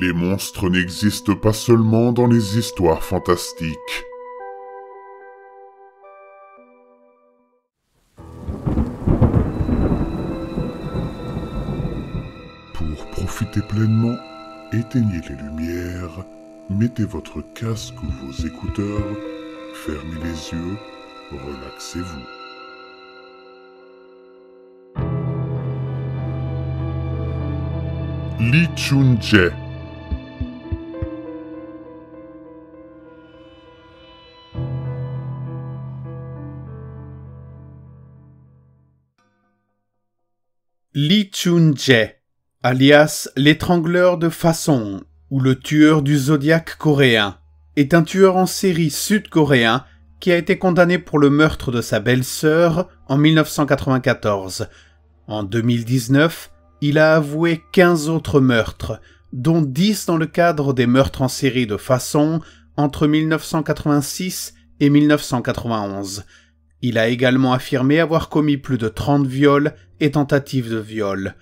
Les monstres n'existent pas seulement dans les histoires fantastiques. Pour profiter pleinement, éteignez les lumières, mettez votre casque ou vos écouteurs, fermez les yeux, relaxez-vous. Li chun jie Lee Chun-jae, alias l'étrangleur de façon ou le tueur du zodiaque coréen, est un tueur en série sud-coréen qui a été condamné pour le meurtre de sa belle-sœur en 1994. En 2019, il a avoué 15 autres meurtres, dont 10 dans le cadre des meurtres en série de façon entre 1986 et 1991. Il a également affirmé avoir commis plus de 30 viols et tentatives de viol.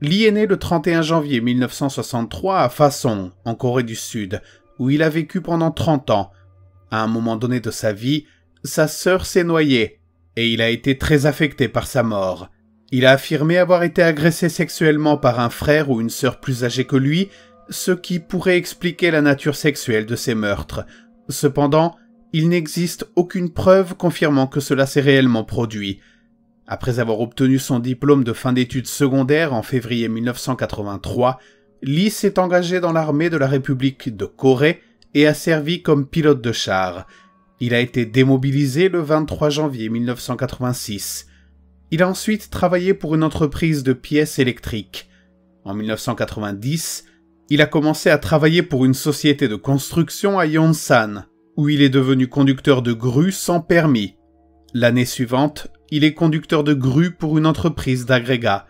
Lee est né le 31 janvier 1963 à Fason, en Corée du Sud, où il a vécu pendant 30 ans. À un moment donné de sa vie, sa sœur s'est noyée, et il a été très affecté par sa mort. Il a affirmé avoir été agressé sexuellement par un frère ou une sœur plus âgée que lui, ce qui pourrait expliquer la nature sexuelle de ses meurtres. Cependant, il n'existe aucune preuve confirmant que cela s'est réellement produit. Après avoir obtenu son diplôme de fin d'études secondaires en février 1983, Lee s'est engagé dans l'armée de la République de Corée et a servi comme pilote de char. Il a été démobilisé le 23 janvier 1986. Il a ensuite travaillé pour une entreprise de pièces électriques. En 1990, il a commencé à travailler pour une société de construction à Yonsan, où il est devenu conducteur de grue sans permis. L'année suivante, il est conducteur de grue pour une entreprise d'agrégats.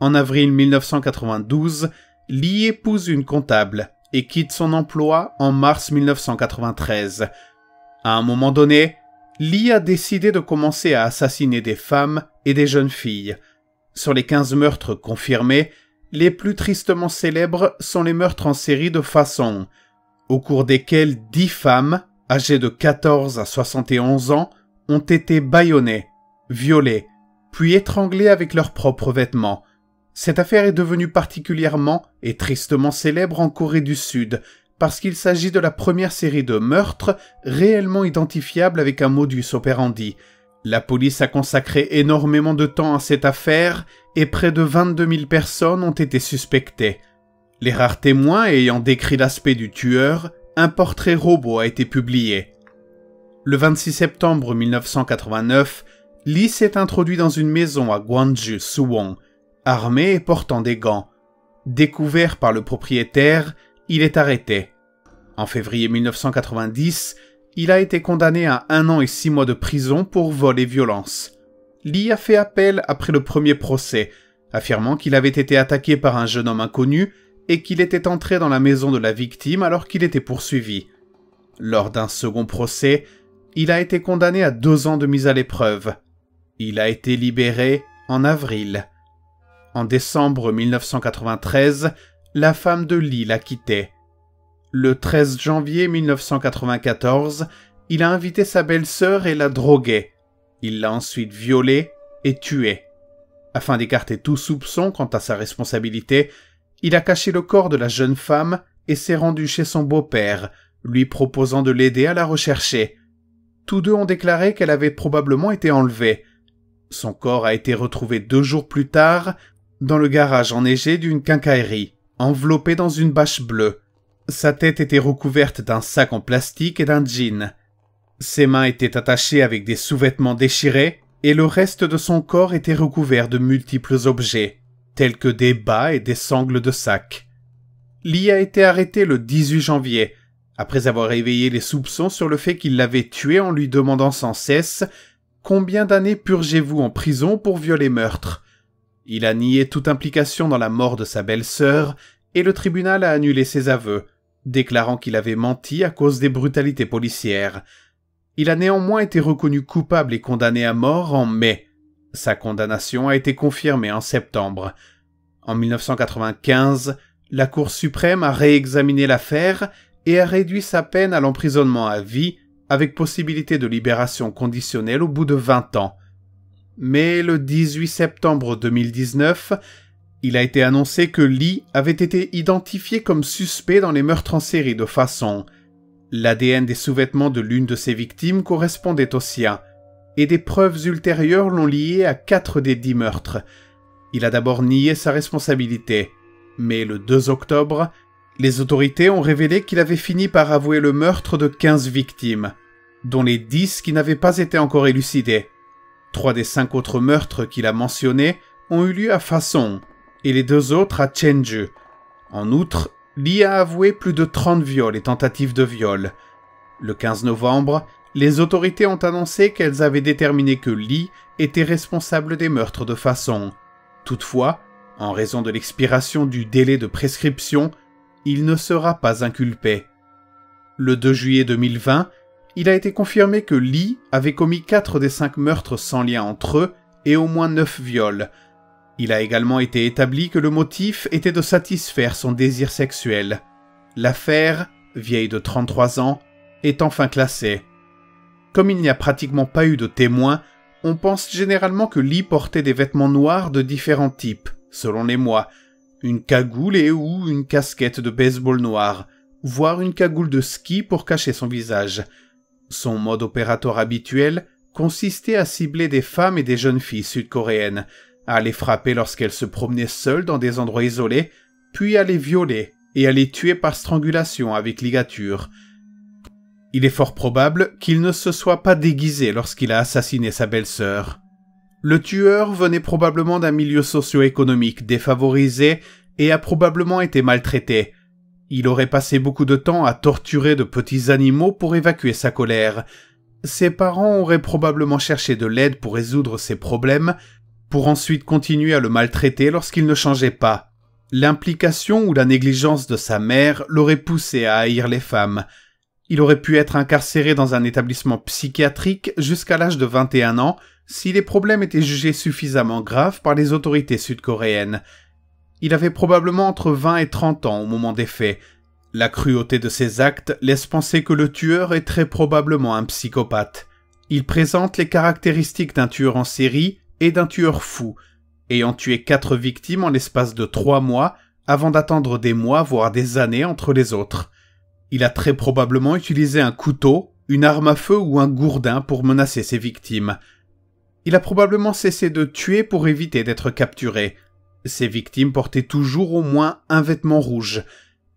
En avril 1992, Lee épouse une comptable et quitte son emploi en mars 1993. À un moment donné, Lee a décidé de commencer à assassiner des femmes et des jeunes filles. Sur les 15 meurtres confirmés, les plus tristement célèbres sont les meurtres en série de façon, au cours desquels 10 femmes âgés de 14 à 71 ans, ont été bâillonnés, violés, puis étranglés avec leurs propres vêtements. Cette affaire est devenue particulièrement et tristement célèbre en Corée du Sud, parce qu'il s'agit de la première série de meurtres réellement identifiable avec un modus operandi. La police a consacré énormément de temps à cette affaire et près de 22 000 personnes ont été suspectées. Les rares témoins ayant décrit l'aspect du tueur un portrait robot a été publié. Le 26 septembre 1989, Lee s'est introduit dans une maison à Guangzhou, Suwon, armé et portant des gants. Découvert par le propriétaire, il est arrêté. En février 1990, il a été condamné à un an et six mois de prison pour vol et violence. Lee a fait appel après le premier procès, affirmant qu'il avait été attaqué par un jeune homme inconnu et qu'il était entré dans la maison de la victime alors qu'il était poursuivi. Lors d'un second procès, il a été condamné à deux ans de mise à l'épreuve. Il a été libéré en avril. En décembre 1993, la femme de Lee l'a quitté. Le 13 janvier 1994, il a invité sa belle-sœur et l'a droguait. Il l'a ensuite violée et tuée. Afin d'écarter tout soupçon quant à sa responsabilité, il a caché le corps de la jeune femme et s'est rendu chez son beau-père, lui proposant de l'aider à la rechercher. Tous deux ont déclaré qu'elle avait probablement été enlevée. Son corps a été retrouvé deux jours plus tard dans le garage enneigé d'une quincaillerie, enveloppé dans une bâche bleue. Sa tête était recouverte d'un sac en plastique et d'un jean. Ses mains étaient attachées avec des sous-vêtements déchirés et le reste de son corps était recouvert de multiples objets tels que des bas et des sangles de sac. Lee a été arrêté le 18 janvier, après avoir éveillé les soupçons sur le fait qu'il l'avait tué en lui demandant sans cesse Combien d'années purgez-vous en prison pour violer et meurtre Il a nié toute implication dans la mort de sa belle-sœur et le tribunal a annulé ses aveux, déclarant qu'il avait menti à cause des brutalités policières. Il a néanmoins été reconnu coupable et condamné à mort en mai, sa condamnation a été confirmée en septembre. En 1995, la Cour suprême a réexaminé l'affaire et a réduit sa peine à l'emprisonnement à vie avec possibilité de libération conditionnelle au bout de 20 ans. Mais le 18 septembre 2019, il a été annoncé que Lee avait été identifié comme suspect dans les meurtres en série de façon. L'ADN des sous-vêtements de l'une de ses victimes correspondait au sien et des preuves ultérieures l'ont lié à quatre des dix meurtres. Il a d'abord nié sa responsabilité, mais le 2 octobre, les autorités ont révélé qu'il avait fini par avouer le meurtre de 15 victimes, dont les dix qui n'avaient pas été encore élucidées. Trois des cinq autres meurtres qu'il a mentionnés ont eu lieu à Façon et les deux autres à Chengdu. En outre, Li a avoué plus de 30 viols et tentatives de viol. Le 15 novembre, les autorités ont annoncé qu'elles avaient déterminé que Lee était responsable des meurtres de façon. Toutefois, en raison de l'expiration du délai de prescription, il ne sera pas inculpé. Le 2 juillet 2020, il a été confirmé que Lee avait commis 4 des 5 meurtres sans lien entre eux et au moins 9 viols. Il a également été établi que le motif était de satisfaire son désir sexuel. L'affaire, vieille de 33 ans, est enfin classée. Comme il n'y a pratiquement pas eu de témoins, on pense généralement que Lee portait des vêtements noirs de différents types, selon les mois, une cagoule et ou une casquette de baseball noir, voire une cagoule de ski pour cacher son visage. Son mode opératoire habituel consistait à cibler des femmes et des jeunes filles sud-coréennes, à les frapper lorsqu'elles se promenaient seules dans des endroits isolés, puis à les violer et à les tuer par strangulation avec ligature. Il est fort probable qu'il ne se soit pas déguisé lorsqu'il a assassiné sa belle-sœur. Le tueur venait probablement d'un milieu socio-économique défavorisé et a probablement été maltraité. Il aurait passé beaucoup de temps à torturer de petits animaux pour évacuer sa colère. Ses parents auraient probablement cherché de l'aide pour résoudre ses problèmes, pour ensuite continuer à le maltraiter lorsqu'il ne changeait pas. L'implication ou la négligence de sa mère l'aurait poussé à haïr les femmes, il aurait pu être incarcéré dans un établissement psychiatrique jusqu'à l'âge de 21 ans si les problèmes étaient jugés suffisamment graves par les autorités sud-coréennes. Il avait probablement entre 20 et 30 ans au moment des faits. La cruauté de ses actes laisse penser que le tueur est très probablement un psychopathe. Il présente les caractéristiques d'un tueur en série et d'un tueur fou, ayant tué quatre victimes en l'espace de trois mois avant d'attendre des mois voire des années entre les autres. Il a très probablement utilisé un couteau, une arme à feu ou un gourdin pour menacer ses victimes. Il a probablement cessé de tuer pour éviter d'être capturé. Ses victimes portaient toujours au moins un vêtement rouge.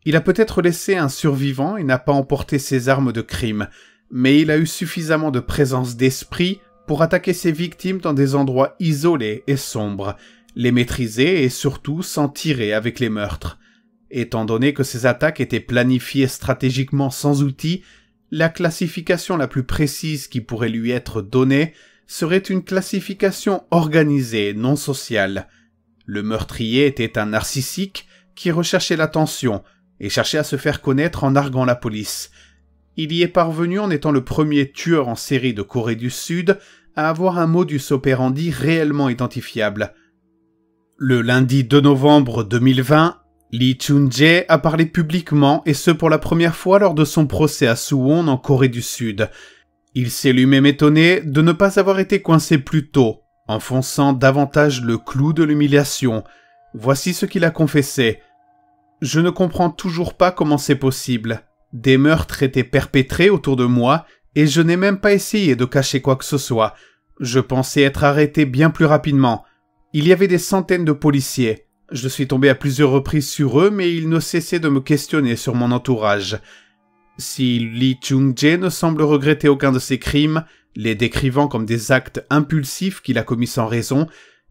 Il a peut-être laissé un survivant et n'a pas emporté ses armes de crime, mais il a eu suffisamment de présence d'esprit pour attaquer ses victimes dans des endroits isolés et sombres, les maîtriser et surtout s'en tirer avec les meurtres. Étant donné que ces attaques étaient planifiées stratégiquement sans outils, la classification la plus précise qui pourrait lui être donnée serait une classification organisée, non sociale. Le meurtrier était un narcissique qui recherchait l'attention et cherchait à se faire connaître en arguant la police. Il y est parvenu en étant le premier tueur en série de Corée du Sud à avoir un modus operandi réellement identifiable. Le lundi 2 novembre 2020, Lee Chun-jae a parlé publiquement et ce pour la première fois lors de son procès à Suwon en Corée du Sud. Il s'est lui-même étonné de ne pas avoir été coincé plus tôt, enfonçant davantage le clou de l'humiliation. Voici ce qu'il a confessé. Je ne comprends toujours pas comment c'est possible. Des meurtres étaient perpétrés autour de moi, et je n'ai même pas essayé de cacher quoi que ce soit. Je pensais être arrêté bien plus rapidement. Il y avait des centaines de policiers. Je suis tombé à plusieurs reprises sur eux, mais ils ne cessaient de me questionner sur mon entourage. Si Li chung je ne semble regretter aucun de ses crimes, les décrivant comme des actes impulsifs qu'il a commis sans raison,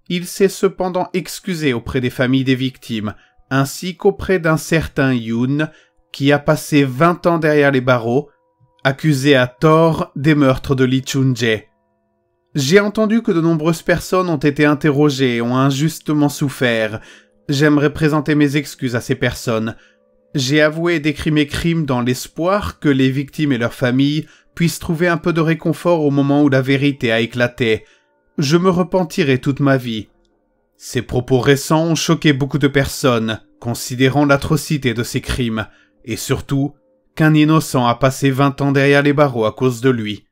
il s'est cependant excusé auprès des familles des victimes, ainsi qu'auprès d'un certain Yoon, qui a passé 20 ans derrière les barreaux, accusé à tort des meurtres de Li chung Chung-je. J'ai entendu que de nombreuses personnes ont été interrogées et ont injustement souffert, J'aimerais présenter mes excuses à ces personnes. J'ai avoué et décrit mes crimes dans l'espoir que les victimes et leurs familles puissent trouver un peu de réconfort au moment où la vérité a éclaté. Je me repentirai toute ma vie. Ces propos récents ont choqué beaucoup de personnes, considérant l'atrocité de ces crimes, et surtout qu'un innocent a passé vingt ans derrière les barreaux à cause de lui.